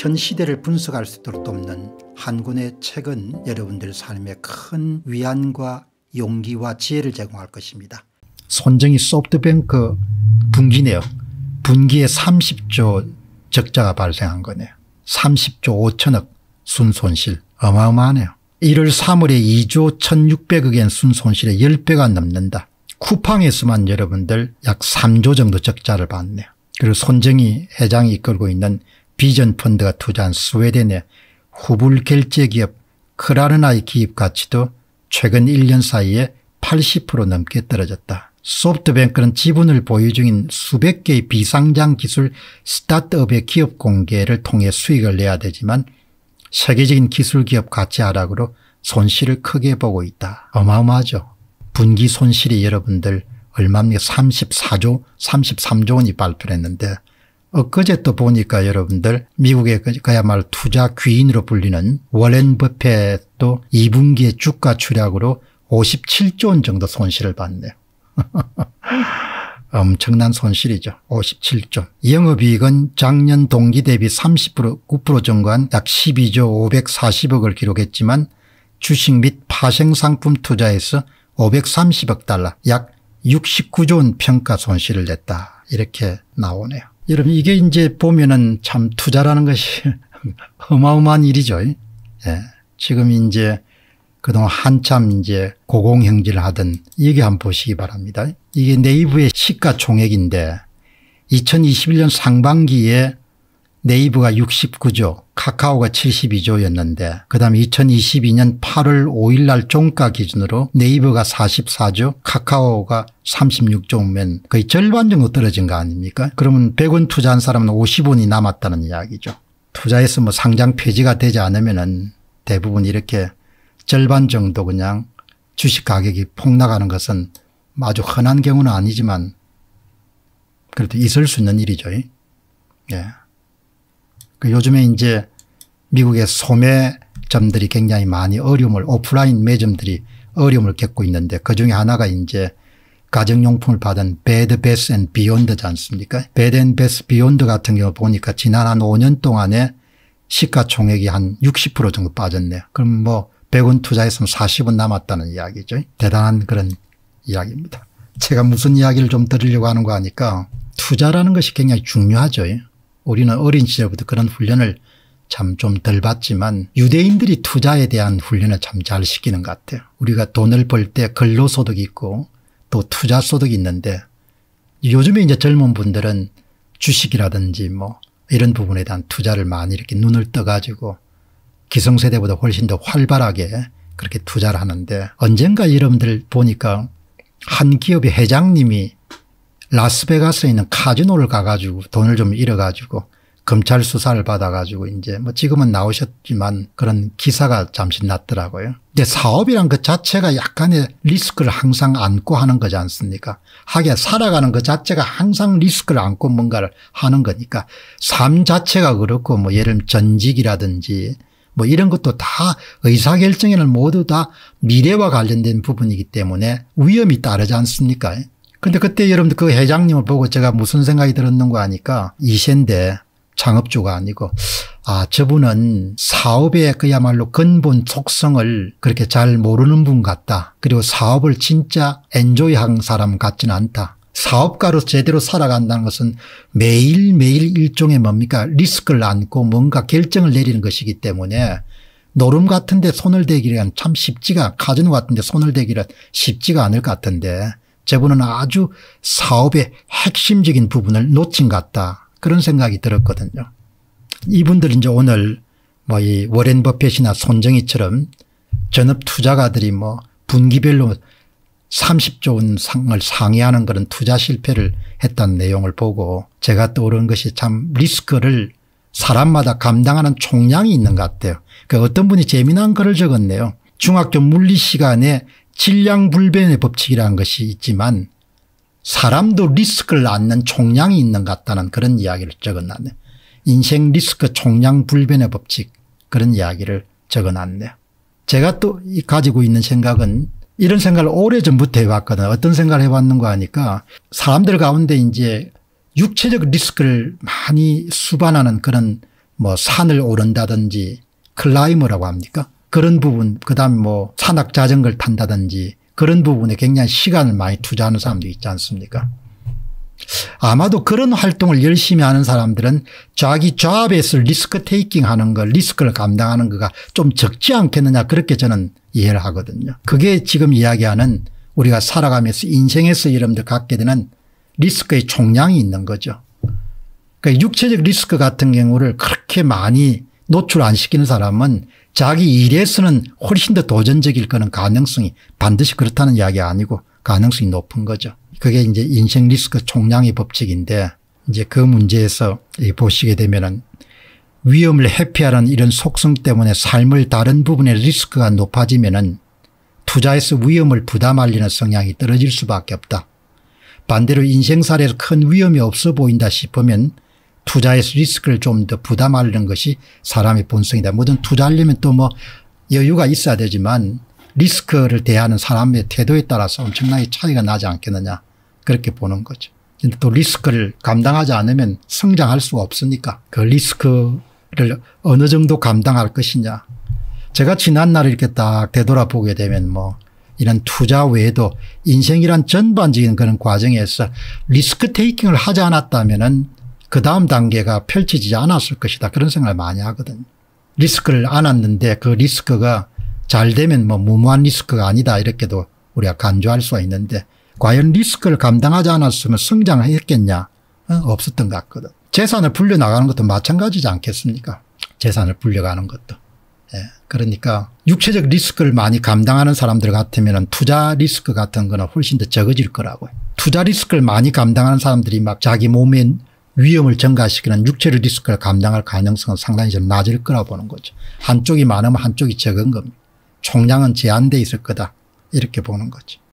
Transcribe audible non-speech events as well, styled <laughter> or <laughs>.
현 시대를 분석할 수 있도록 돕는 한 권의 책은 여러분들 삶에 큰 위안과 용기와 지혜를 제공할 것입니다. 손정희 소프트뱅크 분기 내역 분기에 30조 적자가 발생한 거네요. 30조 5천억 순손실 어마어마하네요. 1월 3월에 2조 1600억엔 순손실의 10배가 넘는다. 쿠팡에서만 여러분들 약 3조 정도 적자를 봤네요. 그리고 손정희 회장이 이끌고 있는 비전 펀드가 투자한 스웨덴의 후불 결제 기업 크라르나의 기업 가치도 최근 1년 사이에 80% 넘게 떨어졌다. 소프트뱅크는 지분을 보유 중인 수백 개의 비상장 기술 스타트업의 기업 공개를 통해 수익을 내야 되지만 세계적인 기술 기업 가치 하락으로 손실을 크게 보고 있다. 어마어마하죠. 분기 손실이 여러분들 얼마입니까 34조 33조 원이 발표했는데 엊그제 어, 또 보니까 여러분들 미국의 그, 그야말로 투자 귀인으로 불리는 워렌 버펫도2분기의 주가 추락으로 57조 원 정도 손실을 봤네요. <laughs> 엄청난 손실이죠. 57조. 영업이익은 작년 동기 대비 30% 증가한 약 12조 540억을 기록했지만 주식 및 파생상품 투자에서 530억 달러 약 69조 원 평가 손실을 냈다. 이렇게 나오네요. 여러분 이게 이제 보면은 참 투자라는 것이 <laughs> 어마어마한 일이죠. 예. 지금 이제 그동안 한참 이제 고공행진을 하던 얘기 한번 보시기 바랍니다. 이게 네이버의 시가총액인데 2021년 상반기에 네이버가 69조 카카오가 72조였는데 그 다음 2022년 8월 5일 날 종가 기준으로 네이버가 44조 카카오가 36조면 거의 절반 정도 떨어진 거 아닙니까 그러면 100원 투자한 사람은 50원이 남았다는 이야기죠. 투자해서 뭐 상장 폐지가 되지 않으면 은 대부분 이렇게 절반 정도 그냥 주식 가격이 폭락하는 것은 아주 흔한 경우는 아니지만 그래도 있을 수 있는 일이죠. 예. 그 요즘에 이제 미국의 소매점들이 굉장히 많이 어려움을 오프라인 매점들이 어려움을 겪고 있는데 그중에 하나가 이제 가정용품을 받은 배드 베스 앤 비욘드지 않습니까 배드 앤 베스 비욘드 같은 경우 보니까 지난 한 5년 동안에 시가총액이 한 60% 정도 빠졌네요. 그럼 뭐 100원 투자했으면 40원 남았다는 이야기죠. 대단한 그런 이야기입니다. 제가 무슨 이야기를 좀 드리려고 하는 거 하니까 투자라는 것이 굉장히 중요하죠. 우리는 어린 시절부터 그런 훈련을 참 좀 덜 받지만 유대인들이 투자에 대한 훈련을 참 잘 시키는 것 같아요. 우리가 돈을 벌 때 근로소득이 있고 또 투자소득이 있는데 요즘에 이제 젊은 분들은 주식이라든지 뭐 이런 부분에 대한 투자를 많이 이렇게 눈을 떠가지고 기성세대보다 훨씬 더 활발하게 그렇게 투자를 하는데 언젠가 여러분들 보니까 한 기업의 회장님이 라스베가스에 있는 카지노를 가가지고 돈을 좀 잃어가지고 검찰 수사를 받아가지고 이제 뭐 지금은 나오셨지만 그런 기사가 잠시 났더라고요. 근데 사업이란 그 자체가 약간의 리스크를 항상 안고 하는 거지 않습니까? 하게 살아가는 그 자체가 항상 리스크를 안고 뭔가를 하는 거니까 삶 자체가 그렇고 뭐 예를 들면 전직이라든지 뭐 이런 것도 다 의사결정에는 모두 다 미래와 관련된 부분이기 때문에 위험이 따르지 않습니까? 근데 그때 여러분들 그 회장님을 보고 제가 무슨 생각이 들었는가 하니까 이세인데 창업주가 아니고 아 저분은 사업의 그야말로 근본 속성을 그렇게 잘 모르는 분 같다. 그리고 사업을 진짜 엔조이한 사람 같지는 않다. 사업가로 제대로 살아간다는 것은 매일매일 일종의 뭡니까 리스크를 안고 뭔가 결정을 내리는 것이기 때문에 노름 같은데 손을 대기란참 쉽지가 가진 것 같은데 손을 대기란 쉽지가 않을 것 같은데 저분은 아주 사업의 핵심적인 부분을 놓친 것 같다. 그런 생각이 들었거든요. 이분들 이제 오늘 뭐이 워렌 버핏이나 손정희처럼 전업 투자가들이 뭐 분기별로 30조 원 상을 상회하는 그런 투자 실패를 했던 내용을 보고 제가 떠오른 것이 참 리스크를 사람마다 감당하는 총량이 있는 것 같아요. 그 어떤 분이 재미난 글을 적었네요. 중학교 물리 시간에 질량불변의 법칙이라는 것이 있지만 사람도 리스크를 안는 총량이 있는 것 같다는 그런 이야기를 적어놨네. 요 인생 리스크 총량 불변의 법칙 그런 이야기를 적어놨네요. 제가 또 가지고 있는 생각은 이런 생각을 오래전부터 해왔거든요. 어떤 생각을 해왔는가 하니까 사람들 가운데 이제 육체적 리스크를 많이 수반하는 그런 뭐 산을 오른다든지 클라이머라고 합니까 그런 부분 그다음에 뭐 산악 자전거를 탄다든지 그런 부분에 굉장히 시간을 많이 투자하는 사람도 있지 않습니까 아마도 그런 활동을 열심히 하는 사람들은 자기 조합에서 리스크 테이킹 하는 거 리스크를 감당하는 거가 좀 적지 않겠느냐 그렇게 저는 이해를 하거든요. 그게 지금 이야기하는 우리가 살아가면서 인생에서 여러분들 갖게 되는 리스크의 총량이 있는 거죠. 그러니까 육체적 리스크 같은 경우를 그렇게 많이 노출 안 시키는 사람은 자기 일에서는 훨씬 더 도전적일 거는 가능성이 반드시 그렇다는 이야기 아니고 가능성이 높은 거죠. 그게 이제 인생 리스크 총량의 법칙인데 이제 그 문제에서 보시게 되면은 위험을 회피하는 이런 속성 때문에 삶을 다른 부분의 리스크가 높아지면은 투자에서 위험을 부담하려는 성향이 떨어질 수밖에 없다. 반대로 인생살에서 큰 위험이 없어 보인다 싶으면 투자의 리스크를 좀 더 부담하려는 것이 사람의 본성이다. 뭐든 투자하려면 또 뭐 여유가 있어야 되지만 리스크를 대하는 사람의 태도에 따라서 엄청나게 차이가 나지 않겠느냐 그렇게 보는 거죠. 근데 또 리스크를 감당하지 않으면 성장할 수가 없으니까 그 리스크를 어느 정도 감당할 것이냐. 제가 지난날 이렇게 딱 되돌아보게 되면 뭐 이런 투자 외에도 인생이란 전반적인 그런 과정에서 리스크 테이킹을 하지 않았다면은 그 다음 단계가 펼쳐지지 않았을 것이다 그런 생각을 많이 하거든요. 리스크를 안았는데 그 리스크가 잘 되면 뭐 무모한 리스크가 아니다 이렇게도 우리가 간주할 수가 있는데 과연 리스크를 감당하지 않았으면 성장했겠냐 어, 없었던 것 같거든. 재산을 불려나가는 것도 마찬가지지 않겠습니까 재산을 불려가는 것도. 예. 그러니까 육체적 리스크를 많이 감당하는 사람들 같으면 투자 리스크 같은 거는 훨씬 더 적어질 거라고요. 투자 리스크를 많이 감당하는 사람들이 막 자기 몸에 위험을 증가시키는 육체를 리스크를 감당할 가능성은 상당히 좀 낮을 거라고 보는 거죠. 한쪽이 많으면 한쪽이 적은 겁니다. 총량은 제한돼 있을 거다 이렇게 보는 거죠.